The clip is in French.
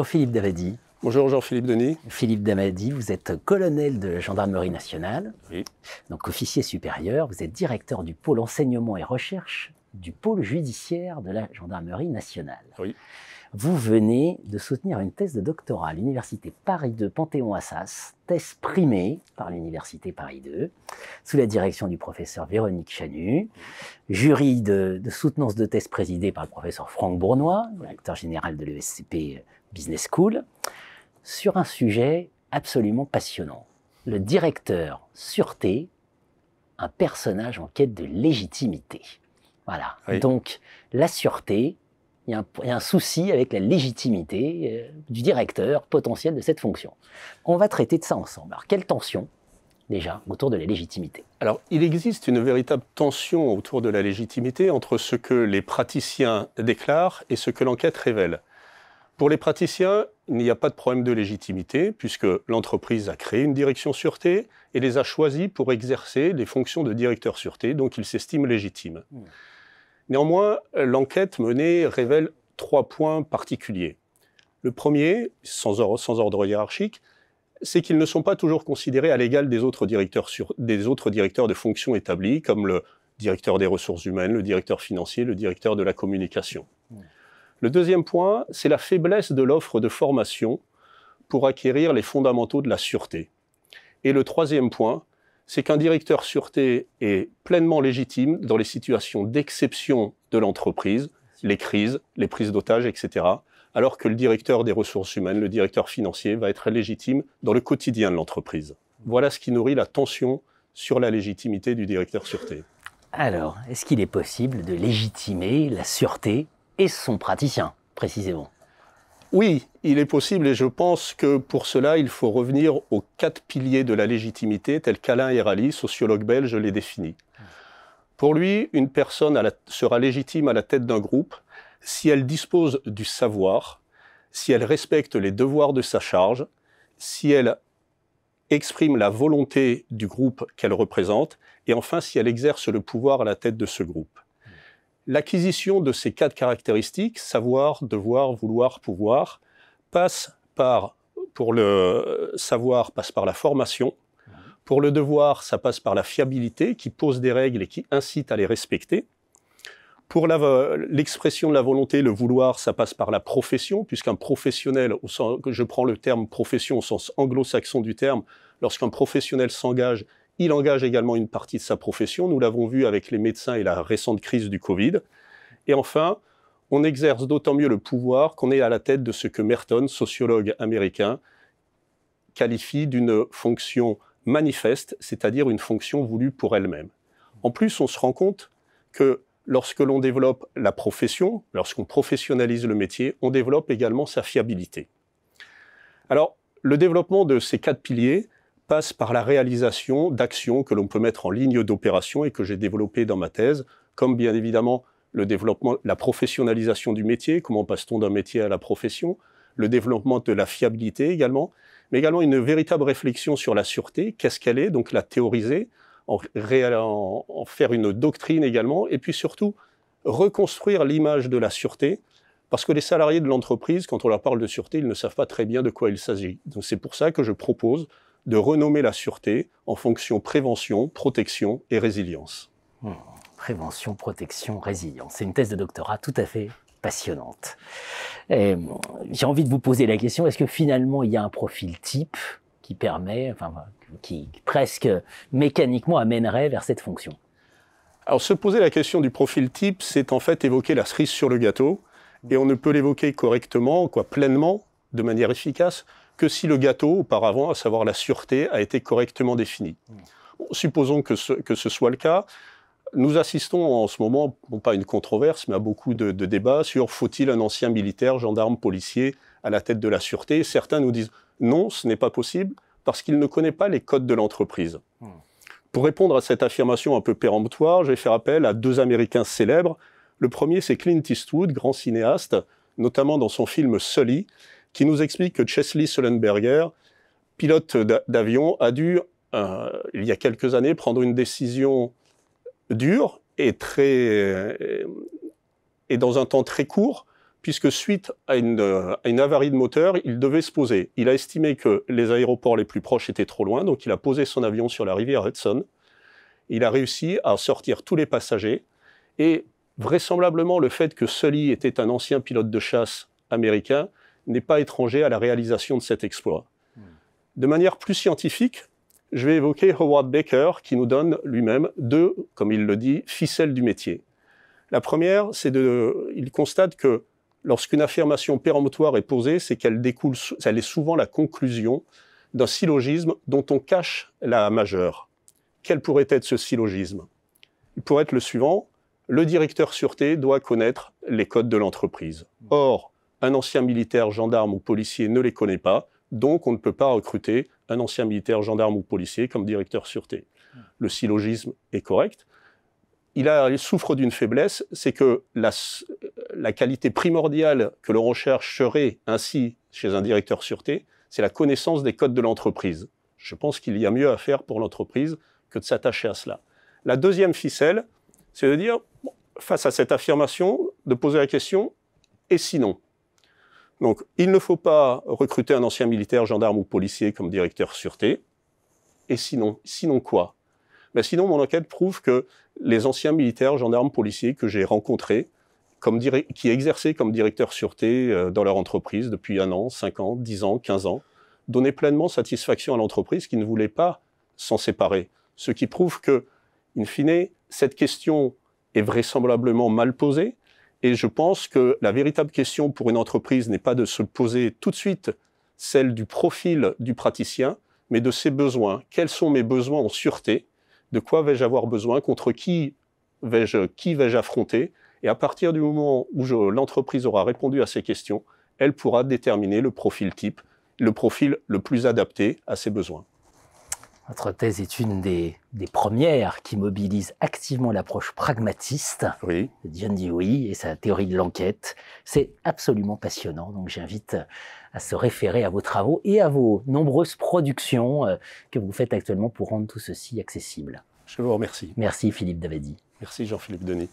Bonjour Philippe Davadi. Bonjour Jean-Philippe Denis. Philippe Damadi, vous êtes colonel de la gendarmerie nationale, oui. donc officier supérieur, vous êtes directeur du pôle enseignement et recherche du pôle judiciaire de la gendarmerie nationale. Oui. Vous venez de soutenir une thèse de doctorat à l'Université Paris II Panthéon-Assas, thèse primée par l'Université Paris II, sous la direction du professeur Véronique Chanu, jury de, soutenance de thèse présidée par le professeur Franck Bournois, directeur général de l'ESCP Business School, sur un sujet absolument passionnant. Le directeur sûreté, un personnage en quête de légitimité. Voilà. Donc, la sûreté, il y, a un souci avec la légitimité euh, du directeur potentiel de cette fonction. On va traiter de ça ensemble. Alors, quelle tension déjà autour de la légitimité Alors, il existe une véritable tension autour de la légitimité entre ce que les praticiens déclarent et ce que l'enquête révèle. Pour les praticiens, il n'y a pas de problème de légitimité puisque l'entreprise a créé une direction sûreté et les a choisis pour exercer les fonctions de directeur sûreté, donc ils s'estiment légitimes. Hmm. Néanmoins, l'enquête menée révèle trois points particuliers. Le premier, sans, ordre hiérarchique, c'est qu'ils ne sont pas toujours considérés à l'égal des autres directeurs des autres directeurs de fonctions établies, comme le directeur des ressources humaines, le directeur financier, le directeur de la communication. Hmm. Le deuxième point, c'est la faiblesse de l'offre de formation pour acquérir les fondamentaux de la sûreté. Et le troisième point, c'est qu'un directeur sûreté est pleinement légitime dans les situations d'exception de l'entreprise, les crises, les prises d'otages, etc., alors que le directeur des ressources humaines, le directeur financier, va être légitime dans le quotidien de l'entreprise. Voilà ce qui nourrit la tension sur la légitimité du directeur sûreté. Alors, est-ce qu'il est possible de légitimer la sûreté et son praticien, précisément oui, il est possible et je pense que pour cela, il faut revenir aux quatre piliers de la légitimité tels qu'Alain Herali, sociologue belge, les définit. Pour lui, une personne sera légitime à la tête d'un groupe si elle dispose du savoir, si elle respecte les devoirs de sa charge, si elle exprime la volonté du groupe qu'elle représente, et enfin si elle exerce le pouvoir à la tête de ce groupe. L'acquisition de ces quatre caractéristiques, savoir, devoir, vouloir, pouvoir, passe par, pour le savoir, passe par la formation. Pour le devoir, ça passe par la fiabilité qui pose des règles et qui incite à les respecter. Pour l'expression de la volonté, le vouloir, ça passe par la profession, puisqu'un professionnel, je prends le terme profession au sens anglo-saxon du terme, lorsqu'un professionnel s'engage, il engage également une partie de sa profession. Nous l'avons vu avec les médecins et la récente crise du Covid. Et enfin, on exerce d'autant mieux le pouvoir qu'on est à la tête de ce que Merton, sociologue américain, qualifie d'une fonction manifeste, c'est-à-dire une fonction voulue pour elle-même. En plus, on se rend compte que lorsque l'on développe la profession, lorsqu'on professionnalise le métier, on développe également sa fiabilité. Alors, le développement de ces quatre piliers passe par la réalisation d'actions que l'on peut mettre en ligne d'opération et que j'ai développées dans ma thèse, comme bien évidemment le développement, la professionnalisation du métier, comment passe-t-on d'un métier à la profession, le développement de la fiabilité également, mais également une véritable réflexion sur la sûreté, qu'est-ce qu'elle est, donc la théoriser, en, en, faire une doctrine également, et puis surtout reconstruire l'image de la sûreté, parce que les salariés de l'entreprise, quand on leur parle de sûreté, ils ne savent pas très bien de quoi il s'agit. Donc c'est pour ça que je propose de renommer la sûreté en fonction prévention, protection et résilience. Prévention, protection, résilience. C'est une thèse de doctorat tout à fait passionnante. Euh, j'ai envie de vous poser la question, est-ce que finalement il y a un profil type qui permet, enfin, qui presque mécaniquement amènerait vers cette fonction Alors se poser la question du profil type, c'est en fait évoquer la cerise sur le gâteau, et on ne peut l'évoquer correctement, quoi, pleinement, de manière efficace, que si le gâteau auparavant, à savoir la sûreté, a été correctement défini. Hmm. Supposons que ce, que ce soit le cas. Nous assistons en ce moment, non pas à une controverse, mais à beaucoup de, débats sur faut-il un ancien militaire, gendarme, policier à la tête de la sûreté. Certains nous disent non, ce n'est pas possible parce qu'il ne connaît pas les codes de l'entreprise. Hmm. Pour répondre à cette affirmation un peu péremptoire, je vais faire appel à deux Américains célèbres. Le premier, c'est Clint Eastwood, grand cinéaste, notamment dans son film Sully, qui nous explique que Chesley Sullenberger, pilote d'avion, a dû, euh, il y a quelques années, prendre une décision dure et, très, et dans un temps très court, puisque suite à une, à une, avarie de moteur, il devait se poser. Il a estimé que les aéroports les plus proches étaient trop loin, donc il a posé son avion sur la rivière Hudson. Il a réussi à sortir tous les passagers, et vraisemblablement le fait que Sully était un ancien pilote de chasse américain n'est pas étranger à la réalisation de cet exploit. Hmm. De manière plus scientifique, je vais évoquer Howard Baker qui nous donne lui-même deux, comme il le dit, ficelles du métier. La première, c'est de, il constate que lorsqu'une affirmation péremptoire est posée, c'est qu'elle découle, elle est souvent la conclusion d'un syllogisme dont on cache la majeure. Quel pourrait être ce syllogisme Il pourrait être le suivant le directeur sûreté doit connaître les codes de l'entreprise. Hmm. Or, un ancien militaire, gendarme ou policier ne les connaît pas, donc on ne peut pas recruter un ancien militaire, gendarme ou policier comme directeur sûreté. Le syllogisme est correct. Il, souffre d'une faiblesse, c'est que la, qualité primordiale que l'on rechercherait ainsi chez un directeur sûreté, c'est la connaissance des codes de l'entreprise. Je pense qu'il y a mieux à faire pour l'entreprise que de s'attacher à cela. La deuxième ficelle, c'est de dire, face à cette affirmation, de poser la question, et sinon donc, il ne faut pas recruter un ancien militaire, gendarme ou policier comme directeur sûreté. Et sinon, sinon quoi ben Sinon, mon enquête prouve que les anciens militaires, gendarmes, policiers que j'ai rencontrés, comme qui exerçaient comme directeur sûreté euh, dans leur entreprise depuis un an, cinq ans, dix ans, quinze ans, donnaient pleinement satisfaction à l'entreprise qui ne voulait pas s'en séparer. Ce qui prouve que, in fine, cette question est vraisemblablement mal posée, et je pense que la véritable question pour une entreprise n'est pas de se poser tout de suite celle du profil du praticien, mais de ses besoins. Quels sont mes besoins en sûreté De quoi vais-je avoir besoin Contre qui vais-je qui vais-je affronter Et à partir du moment où l'entreprise aura répondu à ces questions, elle pourra déterminer le profil type, le profil le plus adapté à ses besoins. Votre thèse est une des, premières qui mobilise activement l'approche pragmatiste oui. de John Dewey et sa théorie de l'enquête. C'est absolument passionnant, donc j'invite à se référer à vos travaux et à vos nombreuses productions euh, que vous faites actuellement pour rendre tout ceci accessible. Je vous remercie. Merci Philippe Davadi. Merci Jean-Philippe Denis.